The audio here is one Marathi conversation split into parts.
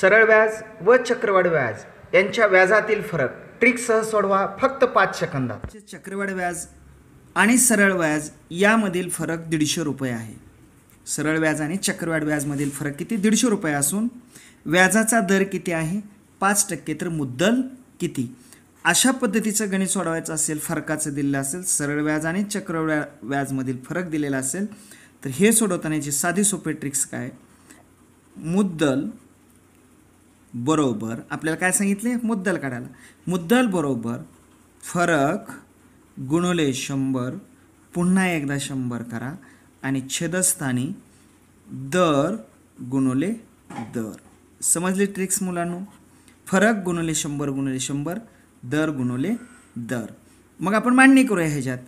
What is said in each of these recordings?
सरळ व्याज व चक्रवाढ व्याज यांच्या व्याजातील फरक सह सोडवा फक्त पाच सेकंदात चक्रवाढ व्याज आणि सरळ व्याज यामधील फरक दीडशे रुपये आहे सरळ व्याज आणि चक्रवाढ व्याजमधील फरक किती दीडशे रुपये असून व्याजाचा दर किती आहे पाच टक्के तर मुद्दल किती अशा पद्धतीचं गणित सोडवायचं असेल फरकाचं दिलेलं असेल सरळ व्याज आणि चक्रव्या व्याजमधील फरक दिलेला असेल तर हे सोडवताना सोडवतानाची साधी सोपे ट्रिक्स काय मुद्दल बरोबर आपल्याला काय सांगितले मुद्दल काढायला मुद्दल बरोबर फरक गुणोले शंभर पुन्हा एकदा शंभर करा आणि छेदस्थानी दर गुणोले दर समजले ट्रिक्स मुलांनो फरक गुणोले शंभर गुणले शंभर दर गुणोले दर मग आपण मांडणी करूया ह्याच्यात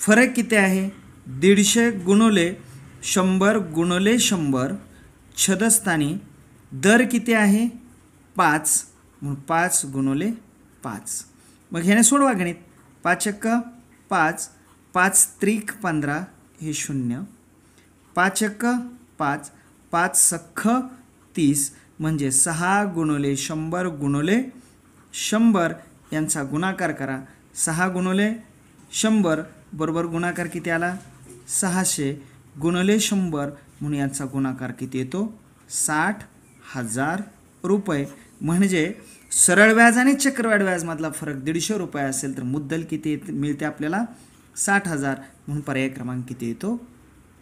फरक किती आहे दीडशे गुणोले शंभर गुणोले शंभर छदस्थानी दर किती आहे पाच म्हणून पाच गुणवले पाच मग ह्याने सोडवा गणित पाच अक्क पाच पाच त्रिक पंधरा हे शून्य पाच अक्क पाच पाच सख्ख तीस म्हणजे सहा गुणोले शंभर गुणवले शंभर यांचा गुणाकार करा सहा गुणोले शंभर बरोबर गुणाकार किती आला सहाशे गुणले शंभर म्हणून यांचा गुणाकार किती येतो साठ हजार रुपये म्हणजे सरळ व्याज आणि चक्रवाढ व्याजमधला फरक दीडशे रुपये असेल तर मुद्दल किती मिळते आपल्याला साठ हजार म्हणून पर्याय क्रमांक किती येतो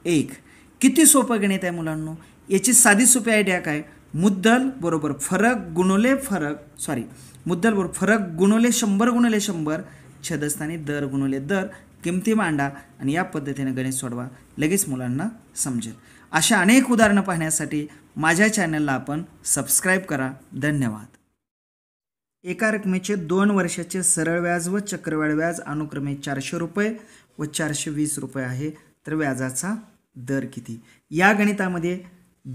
एक किती सोपं गणित आहे मुलांनो याची साधी सोपी आयडिया काय मुद्दल बरोबर फरक गुणवले फरक सॉरी मुद्दल बरोबर फरक गुणवले शंभर गुणवले शंभर छदस्थानी दर गुणवले दर किमती मांडा आणि या पद्धतीने गणित सोडवा लगेच मुलांना समजेल अशा अनेक उदाहरणं पाहण्यासाठी माझ्या चॅनलला आपण सबस्क्राईब करा धन्यवाद एका रकमेचे दोन वर्षाचे सरळ व्याज व चक्रवाढ व्याज अनुक्रमे चारशे रुपये व चारशे वीस रुपये आहे तर व्याजाचा दर किती या गणितामध्ये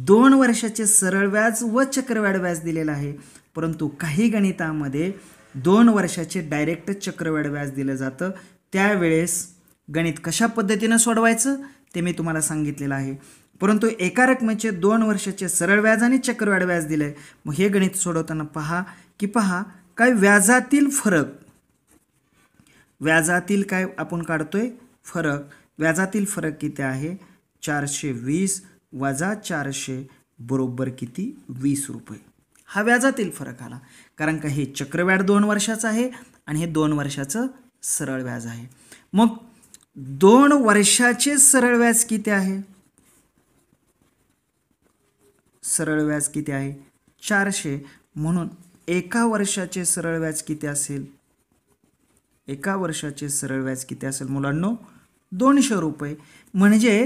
दोन वर्षाचे सरळ व्याज व चक्रवाढ व्याज दिलेलं आहे परंतु काही गणितामध्ये दोन वर्षाचे डायरेक्ट चक्रवाढ व्याज दिलं जातं त्यावेळेस गणित कशा पद्धतीनं सोडवायचं ते मी तुम्हाला सांगितलेलं आहे परंतु एका रकमेचे दोन वर्षाचे सरळ व्याज आणि चक्रवाढ व्याज दिलं आहे मग हे गणित सोडवताना पहा की पहा काय व्याजातील फरक व्याजातील काय आपण काढतोय फरक व्याजातील फरक किती आहे चारशे वीस वजा चारशे बरोबर किती वीस रुपये हा व्याजातील फरक आला कारण का हे चक्रवाढ दोन वर्षाचं आहे आणि हे दोन वर्षाचं सरळ व्याज आहे मग दोन वर्षाचे सरळ व्याज किती आहे सरळ व्याज किती आहे चारशे म्हणून एका वर्षाचे सरळ व्याज किती असेल एका वर्षाचे सरळ व्याज किती असेल मुलांनो दोनशे रुपये म्हणजे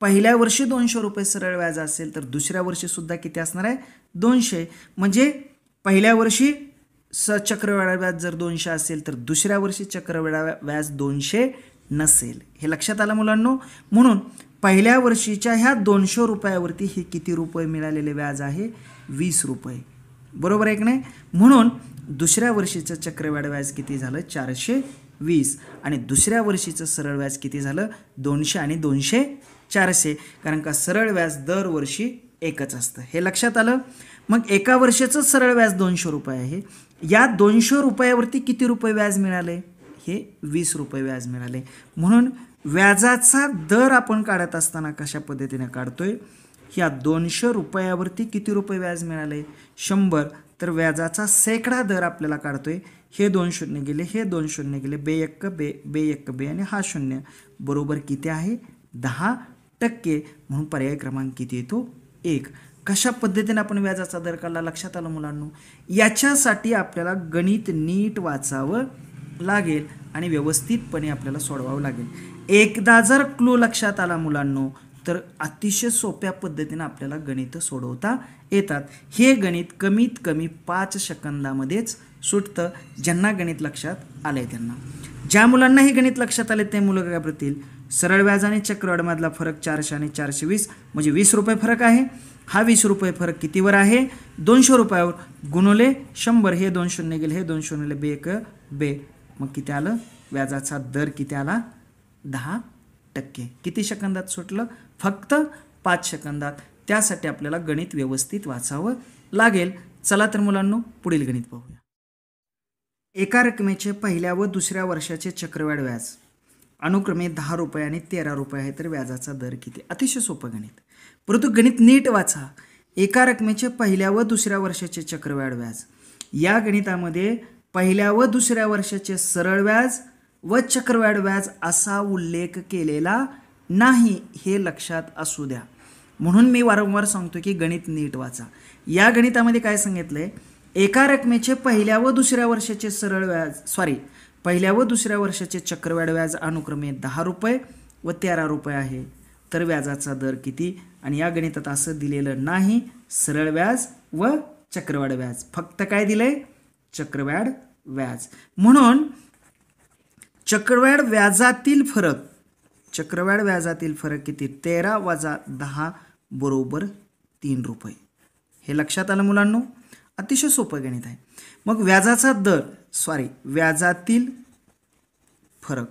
पहिल्या वर्षी दोनशे रुपये सरळ व्याज असेल तर दुसऱ्या वर्षी सुद्धा किती असणार आहे दोनशे म्हणजे पहिल्या वर्षी स चक्रवेळा व्याज जर दोनशे असेल तर दुसऱ्या वर्षी चक्रवेळा व्याज दोनशे नसेल हे लक्षात आलं मुलांनो म्हणून पहिल्या वर्षीच्या ह्या दोनशे रुपयावरती हे किती रुपये मिळालेले व्याज आहे वीस रुपये बरोबर आहे नाही म्हणून दुसऱ्या वर्षीचं चक्रवाढ व्याज किती झालं चारशे वीस आणि दुसऱ्या वर्षीचं सरळ व्याज किती झालं दोनशे आणि दोनशे चारशे कारण का सरळ व्याज दरवर्षी एकच असतं हे लक्षात आलं मग एका वर्षाचं सरळ व्याज दोनशे रुपये आहे या दोनशे रुपयावरती किती रुपये व्याज मिळाले हे वीस रुपये व्याज मिळाले म्हणून व्याजाचा दर आपण काढत असताना कशा पद्धतीने काढतोय या दोनशे रुपयावरती किती रुपये व्याज मिळाले शंभर तर व्याजाचा सेकडा दर आपल्याला काढतोय हे दोन शून्य गेले हे दोन शून्य गेले बे एक बे बे बे आणि हा शून्य बरोबर किती आहे दहा टक्के म्हणून पर्याय क्रमांक किती येतो एक कशा पद्धतीने आपण व्याजाचा दर काढला लक्षात आलं मुलांनो याच्यासाठी आपल्याला गणित नीट वाचावं लागेल आणि व्यवस्थितपणे आपल्याला सोडवावं लागेल एकदा जर क्लू लक्षात आला मुलांनो तर अतिशय सोप्या पद्धतीनं आपल्याला गणित सोडवता येतात हे गणित कमीत कमी पाच सेकंदामध्येच सुटतं ज्यांना गणित लक्षात आलं आहे त्यांना ज्या मुलांना हे गणित लक्षात आले ते मुलं काय सरळ व्याजाने आणि चक्रवाढमधला फरक चारशे आणि चारशे वीस म्हणजे वीस रुपये फरक आहे हा वीस रुपये फरक कितीवर आहे दोनशे रुपयावर गुणवले शंभर हे दोन शून्य गेले हे दोन शून्यले बे एक बे मग किती आलं व्याजाचा दर किती आला दहा टक्के किती सेकंदात सुटलं फक्त पाच सेकंदात त्यासाठी आपल्याला गणित व्यवस्थित वाचावं लागेल चला तर मुलांनो पुढील गणित पाहूया एका रकमेचे पहिल्या व दुसऱ्या वर्षाचे चक्रवाढ व्याज अनुक्रमे दहा रुपये आणि तेरा रुपये आहे तर व्याजाचा दर किती अतिशय सोपं गणित परंतु गणित नीट वाचा एका रकमेचे पहिल्या व दुसऱ्या वर्षाचे चक्रवाढ व्याज या गणितामध्ये पहिल्या व दुसऱ्या वर्षाचे सरळ व्याज व चक्रवाढ व्याज असा उल्लेख केलेला नाही हे लक्षात असू द्या म्हणून मी वारंवार सांगतो की गणित नीट वाचा या गणितामध्ये काय सांगितलं आहे एका रकमेचे पहिल्या व दुसऱ्या वर्षाचे सरळ व्याज सॉरी पहिल्या व दुसऱ्या वर्षाचे चक्रवाढ व्याज अनुक्रमे दहा रुपये व तेरा रुपये आहे तर व्याजाचा दर किती आणि या गणितात असं दिलेलं नाही सरळ व्याज व चक्रवाढ व्याज फक्त काय दिलंय चक्रवाढ व्याज म्हणून चक्रवाढ व्याजातील फरक चक्रवाढ व्याजातील फरक किती तेरा वजा दहा बरोबर तीन रुपये हे लक्षात आलं मुलांनो अतिशय सोपं गणित आहे मग व्याजाचा दर सॉरी व्याजातील फरक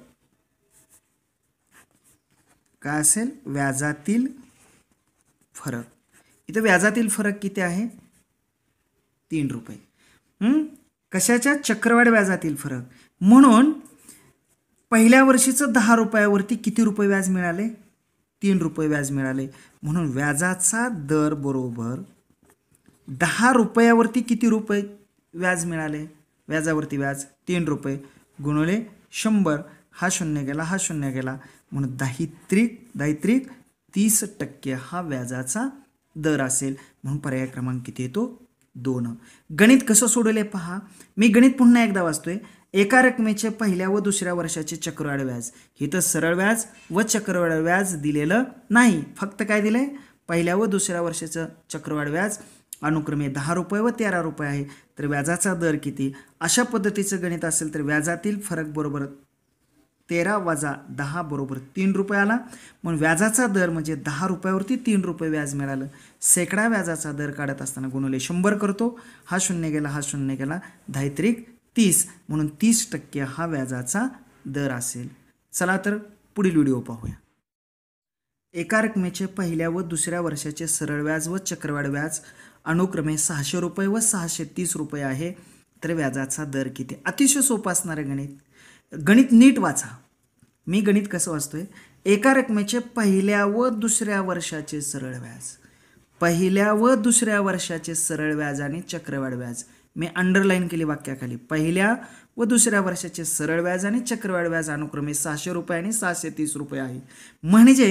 काय असेल व्याजातील फरक इथं व्याजातील फरक किती आहे तीन रुपये कशाच्या चक्रवाढ व्याजातील फरक म्हणून पहिल्या वर्षीचं दहा रुपयावरती किती रुपये व्याज मिळाले तीन रुपये व्याज मिळाले म्हणून व्याजाचा दर बरोबर दहा रुपयावरती किती रुपये व्याज मिळाले व्याजावरती व्याज तीन रुपये गुणवले शंभर हा शून्य गेला हा शून्य गेला म्हणून दाहित्रिक दायित्रिक तीस टक्के हा व्याजाचा दर असेल म्हणून पर्याय क्रमांक किती येतो दोन गणित कसं सोडवले पहा मी गणित पुन्हा एकदा वाचतोय एका रकमेचे पहिल्या व दुसऱ्या वर्षाचे चक्रवाढ व्याज हे तर सरळ व्याज व चक्रवाढ व्याज दिलेलं नाही फक्त काय दिलंय पहिल्या व दुसऱ्या वर्षाचं चक्रवाढ व्याज अनुक्रमे दहा रुपये व तेरा रुपये आहे तर व्याजाचा दर किती अशा पद्धतीचं गणित असेल तर व्याजातील फरक बरोबर तेरा वजा दहा बरोबर तीन रुपये आला म्हणून व्याजाचा दर म्हणजे दहा रुपयावरती तीन रुपये व्याज मिळालं सेकडा व्याजाचा दर काढत असताना गुणवले शंभर करतो हा शून्य गेला हा शून्य गेला धायत्रिक तीस म्हणून तीस टक्के हा व्याजाचा दर असेल चला तर पुढील व्हिडिओ पाहूया एका रकमेचे पहिल्या व दुसऱ्या वर्षाचे सरळ व्याज व चक्रवाढ व्याज अनुक्रमे सहाशे रुपये व सहाशे तीस रुपये आहे तर व्याजाचा दर किती अतिशय असणार आहे गणित गणित नीट वाचा मी गणित कसं वाचतोय एका रकमेचे पहिल्या व दुसऱ्या वर्षाचे सरळ व्याज पहिल्या व दुसऱ्या वर्षाचे सरळ व्याज आणि चक्रवाढ व्याज मी अंडरलाईन केली वाक्याखाली पहिल्या व दुसऱ्या वर्षाचे सरळ व्याज आणि चक्रवाढ व्याज अनुक्रमे सहाशे रुपये आणि सहाशे तीस रुपये आहे म्हणजे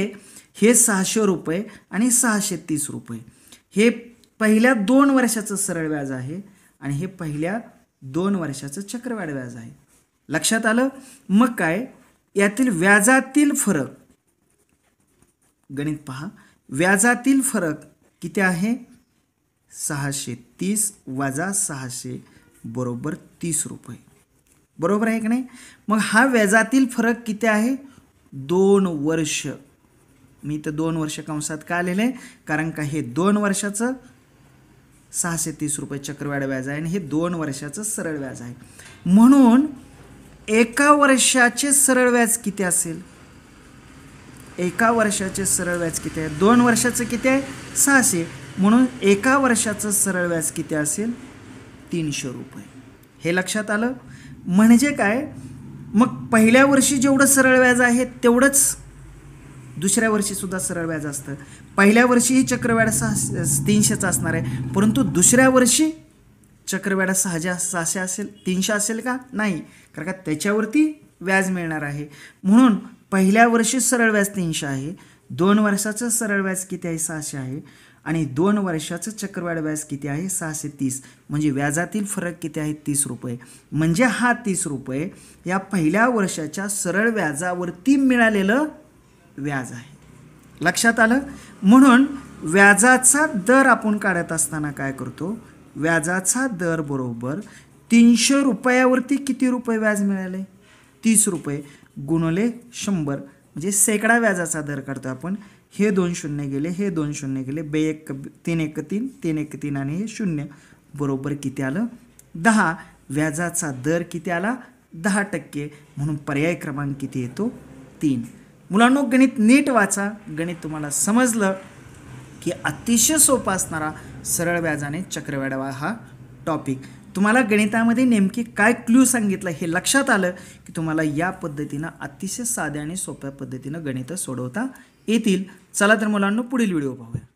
हे सहाशे रुपये आणि सहाशे तीस रुपये हे पहिल्या दोन वर्षाचं सरळ व्याज आहे आणि हे पहिल्या दोन वर्षाचं चक्रवाढ व्याज आहे लक्षात आलं मग काय यातील व्याजातील फरक गणित पहा व्याजातील फरक किती आहे सहाशे तीस वजा सहाशे बरोबर तीस रुपये बरोबर आहे की नाही मग हा व्याजातील फरक किती आहे दोन वर्ष मी तर दोन वर्ष कंसात का आलेलं आहे कारण का हे दोन वर्षाचं सहाशे तीस रुपये चक्रवाढ व्याज आहे आणि हे दोन वर्षाचं सरळ व्याज आहे म्हणून एका वर्षाचे सरळ व्याज किती असेल एका वर्षाचे सरळ व्याज किती आहे दोन वर्षाचं किती आहे सहाशे म्हणून एका वर्षाचं सरळ व्याज किती असेल तीनशे रुपये हे लक्षात आलं म्हणजे काय मग पहिल्या वर्षी जेवढं सरळ व्याज आहे तेवढंच दुसऱ्या वर्षीसुद्धा सरळ व्याज असतं पहिल्या वर्षीही चक्रव्याड सहा तीनशेचं असणार आहे परंतु दुसऱ्या वर्षी चक्रव्याड सहाजे सहाशे असेल तीनशे असेल का नाही कारण का त्याच्यावरती व्याज मिळणार आहे म्हणून पहिल्या वर्षी सरळ व्याज तीनशे आहे दोन वर्षाचं सरळ व्याज किती आहे सहाशे आहे आणि दोन वर्षाचं चक्रवाढ व्याज किती आहे सहाशे तीस म्हणजे व्याजातील फरक किती आहे तीस रुपये म्हणजे हा तीस रुपये या पहिल्या वर्षाच्या सरळ व्याजावरती मिळालेलं व्याज आहे लक्षात आलं म्हणून व्याजाचा दर आपण काढत असताना काय करतो व्याजाचा दर बरोबर तीनशे रुपयावरती किती रुपये व्याज मिळाले तीस रुपये गुणले शंभर म्हणजे सेकडा व्याजाचा दर काढतो आपण हे दोन शून्य गेले हे दोन शून्य गेले बे एक तीन एक तीन तीन एक तीन आणि हे शून्य बरोबर किती आलं दहा व्याजाचा दर किती आला दहा टक्के म्हणून पर्याय क्रमांक किती येतो तीन मुलांनो गणित नीट वाचा गणित तुम्हाला समजलं की अतिशय सोपा असणारा सरळ व्याजाने चक्रवाढवा हा टॉपिक तुम्हाला गणितामध्ये नेमकी काय क्ल्यू सांगितलं हे लक्षात आलं की तुम्हाला या पद्धतीनं अतिशय साध्या आणि सोप्या पद्धतीनं गणितं सोडवता येतील चला तर मुलांना पुढील व्हिडिओ पाहूया